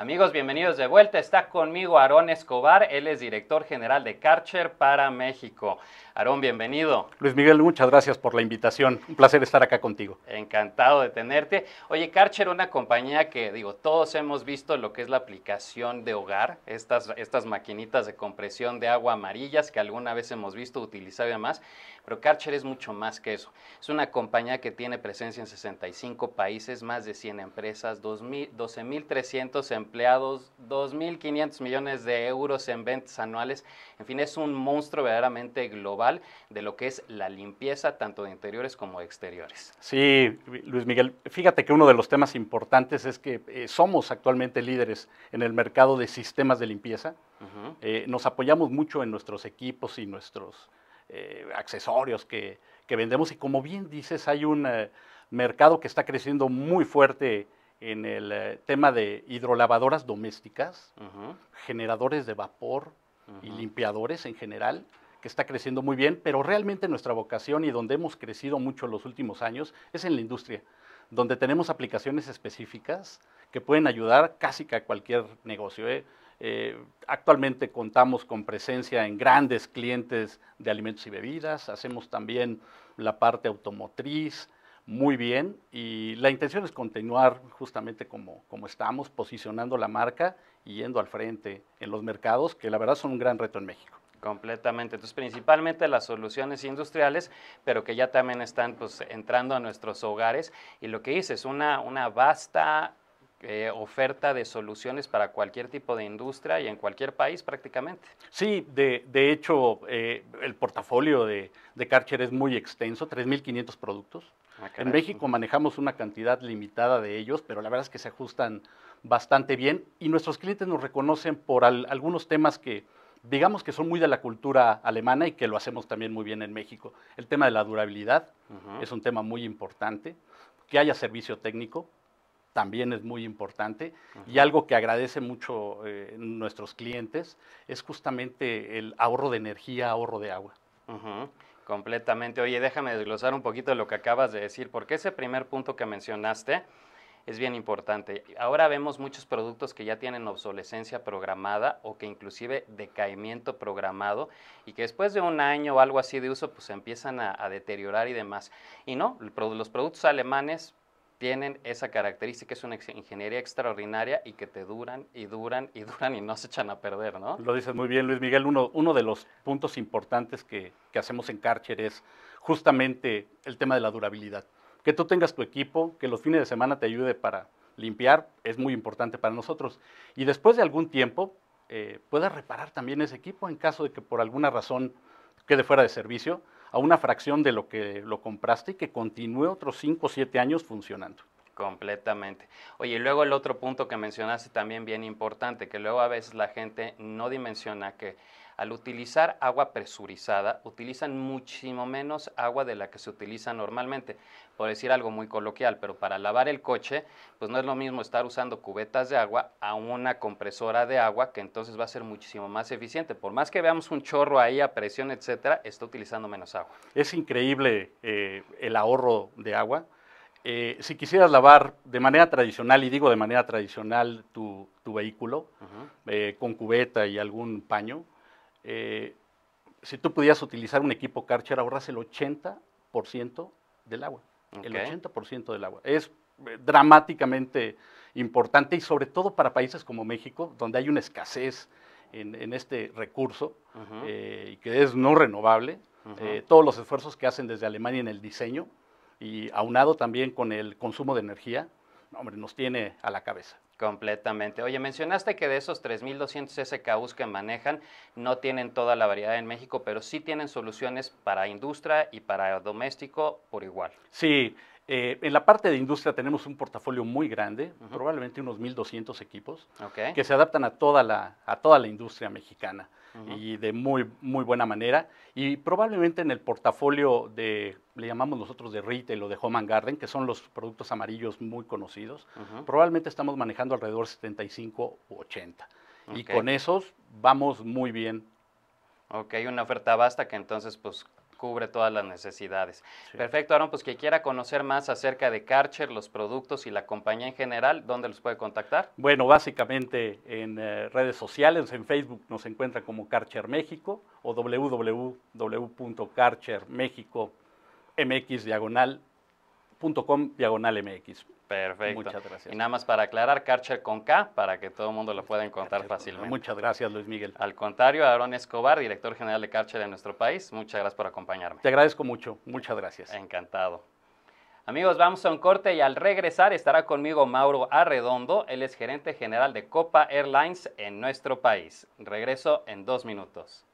Amigos, bienvenidos de vuelta. Está conmigo Aarón Escobar, él es director general de Carcher para México. Aarón, bienvenido. Luis Miguel, muchas gracias por la invitación. Un placer estar acá contigo. Encantado de tenerte. Oye, Karcher, una compañía que, digo, todos hemos visto lo que es la aplicación de hogar, estas, estas maquinitas de compresión de agua amarillas que alguna vez hemos visto utilizar además, pero Carcher es mucho más que eso. Es una compañía que tiene presencia en 65 países, más de 100 empresas, 12.300 empresas empleados, 2.500 millones de euros en ventas anuales. En fin, es un monstruo verdaderamente global de lo que es la limpieza tanto de interiores como de exteriores. Sí, Luis Miguel, fíjate que uno de los temas importantes es que eh, somos actualmente líderes en el mercado de sistemas de limpieza. Eh, nos apoyamos mucho en nuestros equipos y nuestros eh, accesorios que, que, vendemos. Y como bien dices, hay un mercado que está creciendo muy fuerte en el eh, tema de hidrolavadoras domésticas, generadores de vapor y limpiadores en general, que está creciendo muy bien, pero realmente nuestra vocación y donde hemos crecido mucho en los últimos años es en la industria, donde tenemos aplicaciones específicas que pueden ayudar casi a cualquier negocio. ¿eh? Eh, actualmente contamos con presencia en grandes clientes de alimentos y bebidas, hacemos también la parte automotriz, muy bien y la intención es continuar justamente como, como estamos, posicionando la marca y yendo al frente en los mercados, que la verdad son un gran reto en México. Completamente. Entonces, principalmente las soluciones industriales, pero que ya también están pues, entrando a nuestros hogares. Y lo que hice es una, una vasta eh, oferta de soluciones para cualquier tipo de industria y en cualquier país prácticamente. Sí, de, hecho eh, el portafolio de, de, Karcher es muy extenso, 3.500 productos. Ah, en México manejamos una cantidad limitada de ellos, pero la verdad es que se ajustan bastante bien y nuestros clientes nos reconocen por algunos temas que digamos que son muy de la cultura alemana y que lo hacemos también muy bien en México. El tema de la durabilidad es un tema muy importante, que haya servicio técnico, también es muy importante y algo que agradece mucho eh, nuestros clientes es justamente el ahorro de energía, ahorro de agua. Completamente. Oye, déjame desglosar un poquito lo que acabas de decir, porque ese primer punto que mencionaste es bien importante. Ahora vemos muchos productos que ya tienen obsolescencia programada o que inclusive decaimiento programado y que después de un año o algo así de uso pues se empiezan a, a deteriorar y demás. Y no, los productos alemanes tienen esa característica, es una ingeniería extraordinaria y que te duran y duran y duran y no se echan a perder, ¿no? Lo dices muy bien, Luis Miguel. Uno, de los puntos importantes que, hacemos en Karcher es justamente el tema de la durabilidad. Que tú tengas tu equipo, que los fines de semana te ayude para limpiar, es muy importante para nosotros. Y después de algún tiempo, eh, puedas reparar también ese equipo en caso de que por alguna razón quede fuera de servicio a una fracción de lo que lo compraste y que continúe otros 5 o 7 años funcionando. Completamente. Oye, y luego el otro punto que mencionaste también bien importante, que luego a veces la gente no dimensiona que al utilizar agua presurizada, utilizan muchísimo menos agua de la que se utiliza normalmente, por decir algo muy coloquial, pero para lavar el coche, pues no es lo mismo estar usando cubetas de agua a una compresora de agua, que entonces va a ser muchísimo más eficiente. Por más que veamos un chorro ahí a presión, etcétera, está utilizando menos agua. Es increíble eh, el ahorro de agua. Eh, si quisieras lavar de manera tradicional, y digo de manera tradicional, tu, vehículo, eh, con cubeta y algún paño, eh, si tú pudieras utilizar un equipo Karcher, ahorras el 80% del agua. El 80% del agua. Es eh, dramáticamente importante y sobre todo para países como México, donde hay una escasez en, este recurso eh, y que es no renovable. todos los esfuerzos que hacen desde Alemania en el diseño y aunado también con el consumo de energía, hombre, nos tiene a la cabeza. Completamente. Oye, mencionaste que de esos 3.200 SKUs que manejan, no tienen toda la variedad en México, pero sí tienen soluciones para industria y para doméstico por igual. Sí, eh, en la parte de industria tenemos un portafolio muy grande, probablemente unos 1.200 equipos, que se adaptan a toda, la, a toda la industria mexicana y de muy, muy buena manera. Y probablemente en el portafolio de, le llamamos nosotros de retail o de home garden, que son los productos amarillos muy conocidos, probablemente estamos manejando alrededor 75 u 80. Y con esos vamos muy bien. Ok, una oferta basta que entonces pues cubre todas las necesidades. Perfecto, Aaron, pues que quiera conocer más acerca de Karcher, los productos y la compañía en general, ¿dónde los puede contactar? Bueno, básicamente en eh, redes sociales, en Facebook nos encuentra como Karcher México o mx diagonal .com diagonal MX. Perfecto. Muchas gracias. Y nada más para aclarar, Carcher con K, para que todo el mundo lo pueda encontrar fácilmente. Muchas gracias, Luis Miguel. Al contrario, Aaron Escobar, director general de Carcher en nuestro país, muchas gracias por acompañarme. Te agradezco mucho, muchas gracias. Encantado. Amigos, vamos a un corte y al regresar estará conmigo Mauro Arredondo, él es gerente general de Copa Airlines en nuestro país. Regreso en dos minutos.